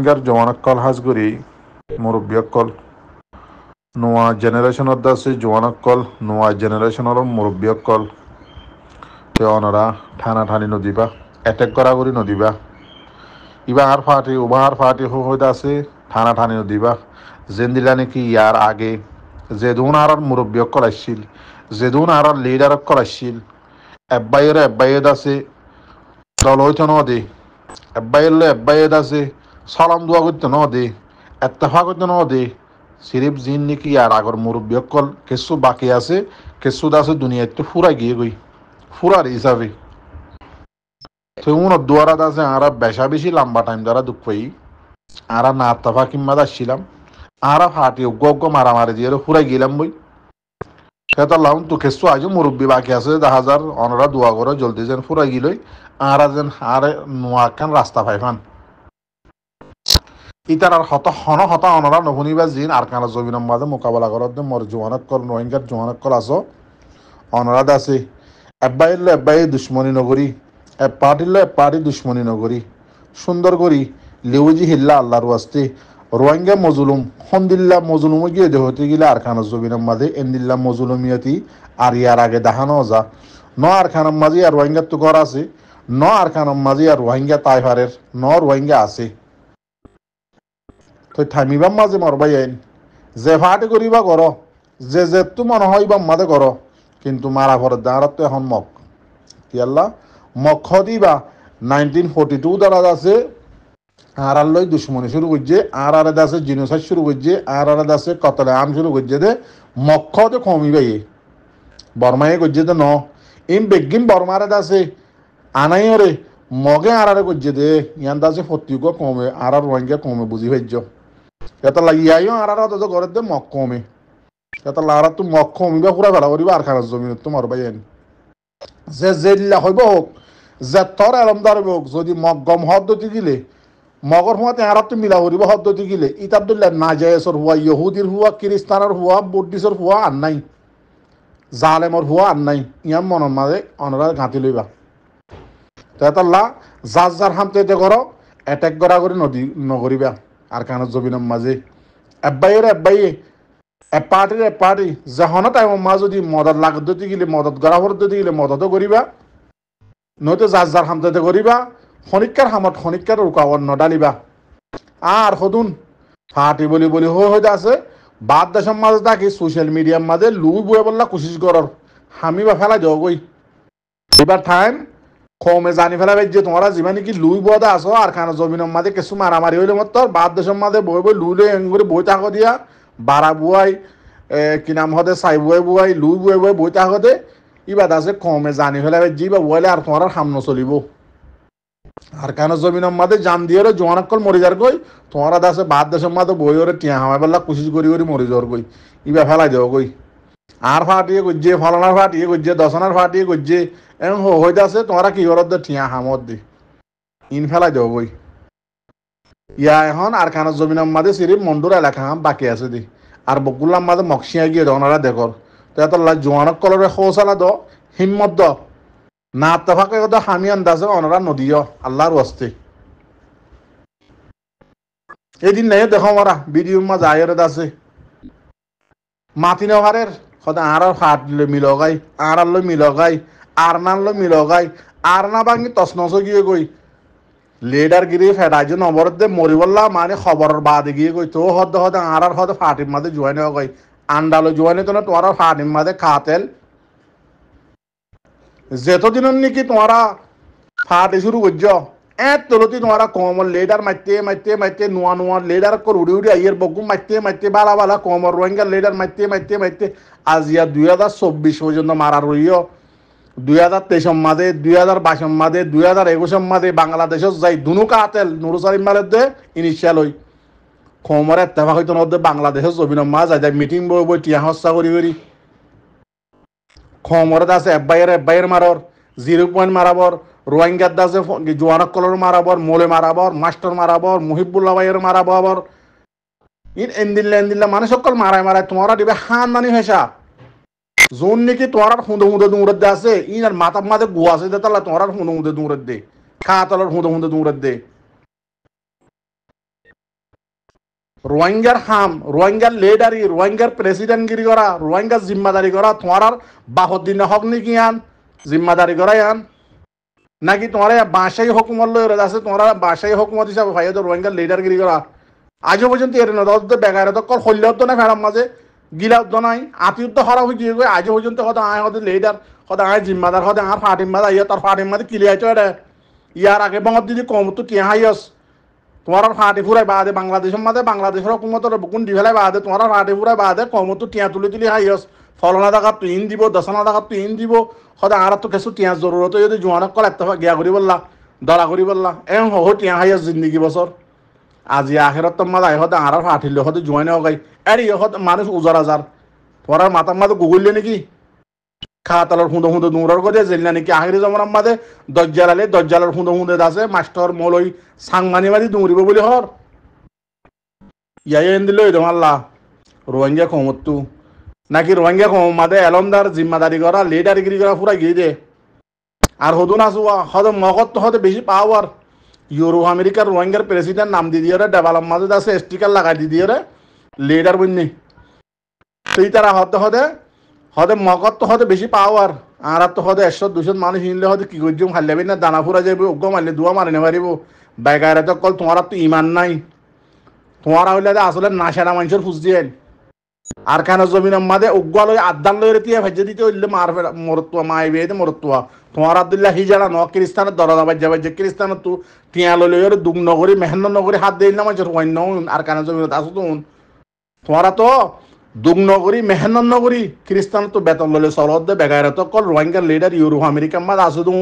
এখনকার জওয়ানক্কল হাঁসগুড়ি মুরব্বিয়কল নোয়া জেনারেশনের দাসে জোয়ানক্কল নোয়া জেনারেশনের মুরব্বিয়কল তে অনরা ঠানা ঠানি নদীবা এটেক করা করি নদীবা ইবা আর ফাটি উবাহার ফাটি হয়ে আছে ঠানা ঠানি নদীবা জেন্দিলা নাকি ইয়ার আগে জেদুন আর মুরব্বিয়কল আসছিল জেদুন আর লিডারকল আসছিল এব্বাইয়ের এব্বাইয়েদ আছে দল হইতন দে এব্বাইয়ের এব্বাইয়েদ আছে সালাম দোয়া করতে ন দে এত্তেফা করতে ন দে সিরিফ জিন নাকি আর আগর মুরব্বী অকল কিছু বাকি আছে কিছু আছে দুনিয়ায় তো ফুরা গিয়ে গই ফুরার হিসাবে সেগুলো দুয়ারা আছে আরা বেশা বেশি লম্বা টাইম দ্বারা দুঃখ পাই আরা না আত্মাফা কিম্বা দাসছিলাম আরা ফাটি অজ্ঞ অজ্ঞ মারামারি দিয়ে ফুরাই গেলাম বই সেটা লাউন তো কেসু আজ মুরব্বী বাকি আছে দা হাজার অনরা দোয়া করে জলদি যেন ফুরাই গিলই আরা যেন আরে নোয়াখান রাস্তা পাইফান আর হত হন হতা অনরা নভুনিবা জিন আর কানা জমিনের মাঝে মোকাবেলা করার মর জোয়ানক কর রোহিঙ্গার জোয়ানক কর আস অনরা দাসে ল এব্বাই দুশ্মনী নগরী এক ল এক দুশ্মনী নগরী সুন্দর করি লেউজি হিল্লা আল্লাহর ওয়াস্তে রোহিঙ্গা মজুলুম হন্দিল্লা মজুলুম গিয়ে দেহতে গিলে আর খানা জবিনের মাঝে এন্দিল্লা মজুলুমিয়াতি আর ইয়ার আগে দাহানো যা ন আর খানম মাঝে আর রোহিঙ্গার তো ঘর আছে ন আর খানম মাঝে আর রোহিঙ্গা তাইফারের ন রোহিঙ্গা আছে তো থামিবাম মাঝে মরবাই আইন যে ফাটি করিবা কর যে যে তো মনে হয় বা মাদে কর কিন্তু মারা ঘরের দাঁড়াত তো এখন মক তিয়াল্লা আল্লাহ মক্ষ দিবা নাইনটিন ফোরটি টু দ্বারা আছে আর আর লই দুশ্মনী শুরু করছে আর আর দাসে জিনোসাইড শুরু করছে আর আর দাসে কতলে আম শুরু করছে দে মক্ষ তো কমিবে বর্মায়ে করছে তো ন ইম বেগিম বর্মারে দাসে আনাই ওরে মগে আর আর করছে দে ইয়ান দাসে ফতিগো কমে আর আর রোহিঙ্গা কমে বুঝি ভাইজ্য এটা يطلع عرارات ده قرد مقومي يطلع عرارات مقومي بخورا بلا وري بار كان الزمين تمر بيان زي زي الله هو بوك زتار علم دار بوك زودي مقام حد تجيلي মগর হওয়াতে আরব মিলা হরিব হদ্দতি গিলে ইত আব্দুল্লাহ নাজায়েসর হুয়া ইহুদির হুয়া খ্রিস্তানের হুয়া বুদ্ধিসর হুয়া আর নাই জালেমর হুয়া আর নাই ইয়াম মনের মাঝে অনরা ঘাঁটি লইবা তাই তাল্লা যার যার হামতে করো এটেক করা করে নদী নগরিবা arkaana zobinan মাজে abbayere abbaye এপাৰ্টিৰ এপাৰ্টি জাহনত আহিব মা যদি মদত লাগ দি গেলি মদত গৰাহৰত দিতে গেলে মদতো কৰিবা নহয়তো যাৰ যাৰ হামতে কৰিবা শনিকার হামত শনিকাৰ ৰুকাৱত নডালিবা আর সদুন ফাটি বলি বলি হৈ হয়ে আছে বাদ দেশৰ মাজে থাকি ছ'চিয়েল মিডিয়াৰ মাজে লুই বয়ে বললা কোচিছ গড়ৰ হামিবা ফেলাই যাওয়া গই এবার টাইম কমে জানি ফেলাবে যে তোমরা যিমানে কি লুই বদ আসো আর খানা জমিনের মাঝে কিছু মারামারি হইলে মত বাদ দেশের মাঝে বই বই লুই লুই করে বই তাক দিয়া বারা বুয়াই কি নাম হতে সাই বুয়াই বুয়াই লুই বুয়াই বুয়াই বই তাক হতে ইবাদ আছে কমে জানি ফেলাবে যে বা বইলে আর তোমার সামনে চলিব আর কেন জমিনের মাঝে জান দিয়ে জোয়ান কল মরি যার কই তোমারা দাসে বাদ দেশের মাঝে বই ওরে টিয়া হামাই বেলা কুশিস করি করি মরি যার কই ইবা ফেলাই দেওয়া কই আর ফাটিয়ে গজ্জে ফলানার ফাটিয়ে গজ্জে দশনার ফাটিয়ে গজ্জে এখন হইতে আছে তোমরা কি করত ঠিয়া হামত দি ইন ফেলাই দেব বই ইয়া এখন আর খানা জমিন মাঝে সিরি মন্ডুর এলাকা বাকি আছে দি আর বকুল্লাম মাঝে মকসিয়া গিয়ে দনারা দেখর তো এত জোয়ানক কলরে শৌচালা দ হিম্মত দ না তফাকে কথা হামি আন্দাজে অনরা নদীয় আল্লাহর অস্তি এদিন নাই দেখো মারা বিডিও মা জায়ের আছে মাতি নহারের সদা আর হাত মিলগাই আর আল্লো মিলগাই আরনানলো মিলগাই আরনা ভাঙি তসনস গিয়ে গই লিডার গিরি ফেটাইজ নম্বর দে মরিবল্লা মানে খবর বাদে গিয়ে গই তো হদ হদ আর আর হদ মাদে মাঝে জোয়ানি গই আন্ডাল জোয়ানি তো তোমার ফাটিম মাদে খাতেল দিন নাকি তোমারা ফাটি শুরু করছ এত তলতি তোমারা কমর লিডার মারতে মারতে মারতে নোয়া নোয়া লিডার কর উড়ি উড়ি আইয়ের বকু মারতে মারতে বালা বালা কমর রোহিঙ্গা লেডার মারতে মারতে মারতে আজিয়া দুই হাজার চব্বিশ পর্যন্ত মারা রইয় দুই হাজার তেইশ মাদে দুই হাজার বাইশ মাদে দুই হাজার একুশ মাদে বাংলাদেশত যাই দুনুকা আতেল নুরুসালিম মালের দে ইনিশিয়াল হই খমরে এত্তেফাক হইতো নদে বাংলাদেশের জমিন মা যাই যাই মিটিং বই বই টিয়া হস্যা করি করি খমরে আছে এফবাইয়ের এফবাইয়ের মারর জিরো পয়েন্ট মারাবর রোহিঙ্গার দাসে জোয়ানক কলর মারাবর মোলে মারাবর মাস্টার মারাবর মুহিবুল্লাহ ভাইয়ের মারাবর ইন এন্দিল্লা এন্দিল্লা মানে সকল মারায় মারায় তোমরা দিবে হান নানি হেসা জোন নাকি তোমার হুঁদো হুঁদো দৌড়ত দে আছে ইনার মাথা মাঝে গুয়া দে তালা তোমার হুঁদো হুঁদো দে খা তালার হুঁদো হুঁদো দৌড়ত দে রোহিঙ্গার হাম রোহিঙ্গার লেডারি রোহিঙ্গার প্রেসিডেন্টগিরি করা রোহিঙ্গার জিম্মাদারি করা তোমার বাহদ্দিন হক নাকি আন জিম্মাদারি করাই আন নাকি তোমার বাসাই হকুমত লো আছে তোমার বাসাই হকুমত হিসাবে ভাই রোহিঙ্গার লিডারগিরি করা আজও পর্যন্ত এর বেকার তো কল হইলেও তো না ফেরার মাঝে গিলা উদ্ধ নাই গিলাউদ্দনাই আতিউদ্দ হরা হই গিয়ে আজে পর্যন্ত হয়তো আয় হতে লেডার হয়তো আয় জিম্মাদার হয়তো আর ফাটিম্মাদা ইয়া তার ফাটিম্মাদে কিলে আইতো এটা ইয়ার আগে বঙ্গত যদি কম তো কে হাইস তোমার ফাটি ফুরাই বাদে বাংলাদেশের মাঝে বাংলাদেশের হুকুমতর বুকুন দি ফেলাই বাদে তোমার ফাটি ফুরাই বাদে কম তো টিয়া তুলি তুলি হাইস ফলনা দেখা পিন দিব দশনা দেখা পিন দিব সদায় আর তো কিছু টিয়া জরুরত যদি জোয়ানক কল একটা গিয়া ঘুরি বললা দরা ঘুরি বললা এম হহ টিয়া হাইস জিন্দগি বছর আজি আখেরত মাঝে এখন আর ফাটিলে হতে জয়েন হগাই আর ইহত মানুষ উজার আজার পরার মাথার মাঝে গুগুললে নাকি খাতালর হুঁদো হুঁদো দূরর গদে জেলনা নাকি আখেরি জমানার মাদে দজ্জাল আলে দজ্জালর হুঁদো হুঁদে দাসে মাস্টর মলই সাংমানি মাঝে দৌড়িব বলি হর ইয়াই এন দিল এরম আল্লাহ রোহিঙ্গা কমতু নাকি রোহিঙ্গা কম মাদে এলমদার জিম্মাদারি করা লিডারিগিরি করা পুরা গিয়ে দে আর হদুন আসুয়া হদ মগত হদ বেশি পাওয়ার ইউরো আমেরিকার রোহিঙ্গার প্রেসিডেন্ট নাম দি দিয়ে ডেভালপ মাঝে আছে স্টিকার লাগাই দি দিয়ে লিডার বুঝনি সেই তারা হতে হতে হতে মগত তো হতে বেশি পাওয়ার আর তো হতে একশো দুশো মানুষ হিনলে হতে কি করছি হারলে না দানা ফুরা যাবি ওগ্য মারলে দুয়া মারি নে পারিব বেকারে তো কল তোমার তো ইমান নাই তোমার হইলে আসলে সেরা মানুষের ফুস দিয়ে আর জমিন জমিনের মাঝে উগ্গালয় আদান লয়ের তিয়া ভেজে দিতে হইলে মার মরতুয়া মাই বেদে মরতুয়া তোমার আব্দুল্লাহ হি জানা ন খ্রিস্তানের দরদা বাজ্যা বাজ্যা খ্রিস্তানের তু তিয়া লইলে দুম নগরী মেহেন্ন নগরী হাত দিল না মাঝে অন্য আর কানা জমিনত আসো তো তোমারা তো দুম নগরী মেহেন্ন নগরী খ্রিস্তান তো বেতন লইলে সরদ দে বেগাইরা তো কল রোহিঙ্গার লিডার ইউরোপ আমেরিকার মাঝে আসো তো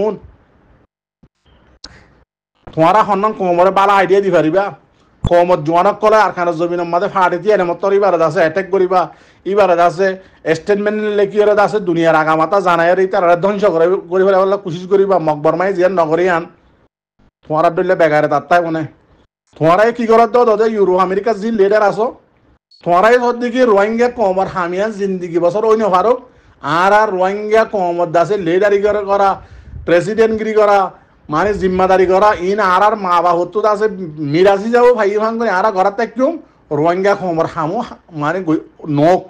তোমারা হন্নন কোমরে বালা আইডিয়া দি পারিবা কমত জোয়ানক কলে আরখানো জমিনের মাঝে ফাঁড়ি দিয়ে এনেমত্তর ইবারত আছে অ্যাটেক করিবা ইবারত আছে স্টেটমেন্ট লেখি এরত আছে দুনিয়ার আগামাতা জানায় এই তারা ধ্বংস করে করি পেলে কোশিস করিবা মকবরমাই জিয়ার নগরী আন তোমারা ধরলে বেগারে তার তাই মনে তোমারাই কি করার তো তোদের ইউরো আমেরিকা যি লিডার আছো তোমারাই তোর দিকে রোহিঙ্গা কমর হামিয়া জিন্দিগি বছর ওই নয় আর আর রোহিঙ্গা কমর দাসে লিডারি করা প্রেসিডেন্টগিরি করা মানে জিম্মাদারি করা ইন আর আর মা বা আছে মিরাজি যাব ভাই ভাঙ করে আর ঘরাতে একদম রোহিঙ্গা খমর হামো মানে নখ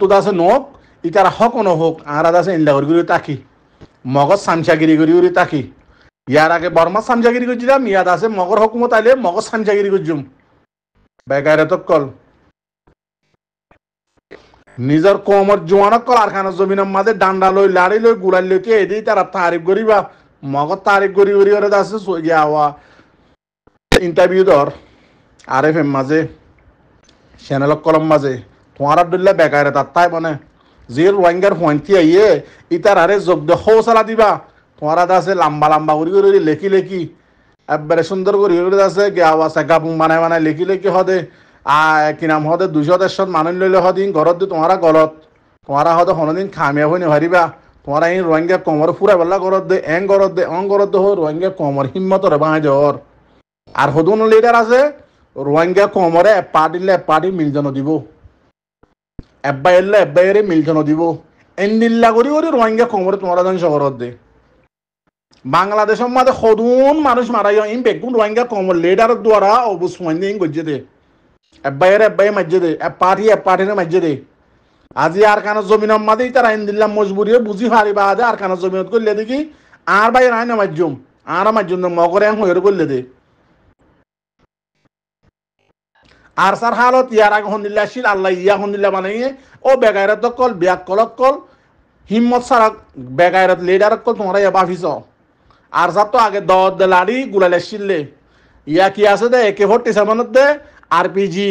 তো আছে নখ ইটার হক নহক আর আছে ইন্দা করি করি তাকি মগজ সামসাগিরি করি করি তাকি ইয়ার আগে বর্মা করে দিলাম ইয়াদ আছে মগর হকুমত আইলে মগজ করে যুম বেকারে তো কল নিজের কমর জোয়ানক কল আর খানের জমিনের মাঝে ডান্ডা লই লাড়ি লই গুড়াল লইকে এদি তারা তারিফ করিবা মগত তারিখ গরি গরি করে আছে গিয়া হওয়া ইন্টারভিউ ধর আর এফ এম মাঝে চ্যানেলক কলম মাঝে তোমার আবদুল্লাহ বেকারে তার তাই মানে যে রোহিঙ্গার ফোনটি আইয়ে ইতার আরে যোগ দেখো চালা দিবা তোমার আছে লাম্বা লাম্বা করি করে লেখি লেখি একবারে সুন্দর করি করে আছে গেওয়া পুং বানায় বানায় লেখি লেখি হদে কি নাম হদে দুশো দেড়শো মানুষ লইলে হদিন ঘরত দি তোমারা গলত তোমারা হদে কোনোদিন খামিয়া হয়ে হারিবা তোমার আইন রোহিঙ্গা কমর ফুরা বেলা গরত দে এং গরত দে অং গরত দে রোহিঙ্গা কমর হিম্মতর বাঁজ হর আর হদুন লিডার আছে রোহিঙ্গা কমরে এপাটিলে এপাটি মিলজন দিব এব্বাই এলে এব্বাইরে মিলজন দিব এন্দিল্লা করি করি রোহিঙ্গা কমরে তোমার জানি শহরত দে বাংলাদেশের মাঝে সদুন মানুষ মারা যায় ইন বেগুন রোহিঙ্গা কমর লিডার দ্বারা অবুস মহিন গজ্জে দে এব্বাইরে এব্বাই মাজ্জে দে এপাটি এপাটিরে মাজ্জে দে আজি আর কানো জমিন মাদেই তারা আইন দিলাম মজবুরি বুঝি হারি বা আর কানো জমিন করলে দেখি আর বাইর হয় না মাজ্জুম আর মাজ্জুম মগরে হয়ে করলে দে আর সার হালত ইয়ার আগে হন্দিল্লা আসিল আল্লাহ ইয়া হন্দিল্লা মানে ও বেগায়রত কল বিয়াক কলক কল হিম্মত সারা বেগায়রত লিডার কল তোমরা ইয়া বাফিস আর সার তো আগে দদ লাড়ি গুলালে শিললে ইয়া কি আছে দে একে ফোর্টি সেভেনত দে পিজি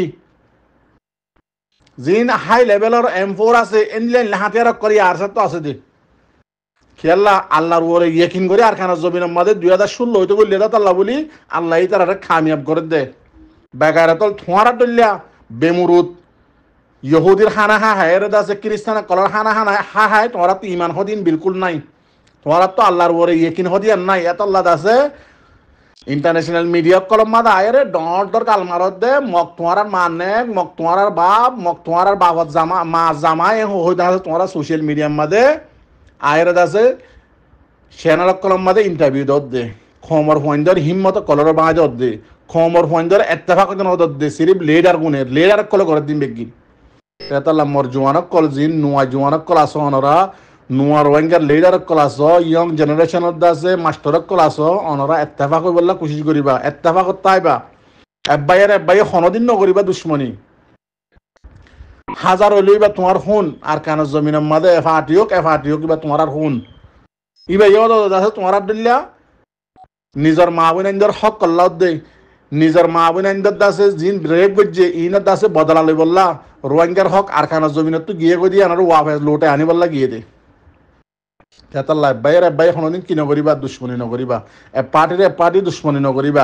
যিন হাই লেভেলৰ এম ফ'ৰ আছে এনলাইন হাতিয়াৰক কৰি আৰ আছে দি খেলা আল্লাহর ওরে ইয়েকিন করে আর খানা জমিন আমাদের দুই হাজার ষোলো হইতে বললে দাত তাল্লা বলি আল্লাহ তাৰ খামিয়াব করে দে বেকার তল থোঁৱাৰা টল্লিয়া বেমুরুত ইহুদির হানা হা হায় রেদ আছে খ্রিস্টান কলার হানা নাই হা হায় তোমারা তো ইমান সদিন বিলকুল নাই তোমারা তো আল্লাহর ওরে ইয়েকিন সদিয়ান নাই এত আল্লাহ আছে ইন্টারন্যাশনাল মিডিয়া কলম দায় রে ডর কালমার দে মক তোমার মানে মক তোমার বাপ মক তোমার বাবত জামা মা জামা এ হই দাসে তোমার সোশ্যাল মিডিয়ার মাদে আয়রে দাসে সেনার কলম মাদে ইন্টারভিউ দত দে খমর হইন্দর হিম্মত কলর বাঁ দত দে খমর হইন্দর এত্তেফাক দিন দত দে সিরিপ লেডার গুণের লেডার কল করে দিন বেগিন এটা লাম্মর জোয়ানক কল জিন নুয়া জোয়ানক কল আসনরা নোয়া রোহিঙ্গার লিডারক কলাস ইয়ং জেনারেশন আছে মাস্টরক কলাস অনরা এত্তেফা করবলা কোশিশ কৰিবা এত্তেফা করতে আইবা আর এব্বাইয়ে সনদিন নকরিবা দুশ্মনী হাজার হইলেই বা তোমার শুন আর কানের জমিনের মাঝে এফাটি হোক এফাটি হোক কিবা তোমার আর শুন ইবা ইয়ে আছে তোমার দিল্লা নিজের মা বোনাইন্দর হক কল্লাউদ দে নিজের মা বোনাইন্দর দাসে জিন রেপ করছে ইনার দাসে বদলা লই বললা রোয়াঙ্গার হক আর কানের জমিনের তো গিয়ে কই দিয়ে আনার ওয়াফে লোটে আনি বললা গিয়ে দে সিহঁতৰ লাইবাইৰ এবাই শুনি কি নকৰিবা দুশ্মনী নকৰিবা এপাৰ্টিৰ এপাৰ্টি দুশ্মনী নকৰিবা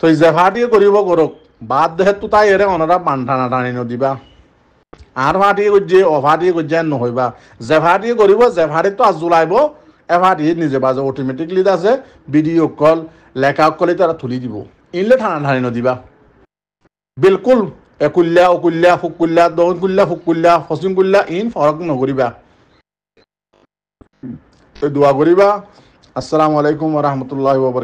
তই জেভাৰ্টিয়ে কৰিব কৰক বাদ সেইটো তাই এৰে অনৰা বান্ধা নাটানি নদিবা আঠ ভাৰ্টিয়ে গজিয়ে কৰি গজিয়াই নহয়বা জেভাৰ্টিয়ে কৰিব জেভাৰ্টিতো আজোলাইব এভাৰ্টিয়ে নিজে বাজে অট'মেটিকলি আছে ভিডিঅ' কল লেখা কলি তাৰ ঠুলি দিব ইনলে থানা ঠানি নদিবা বিলকুল একুল্যা অকুল্যা কুল্যা শুকুল্য়া ফুকুল্যা ফচিংকুল্যা ইন ফৰক নকৰিবা দোয়া করিবা আসসালামু আলাইকুম রহমতুল্লাহ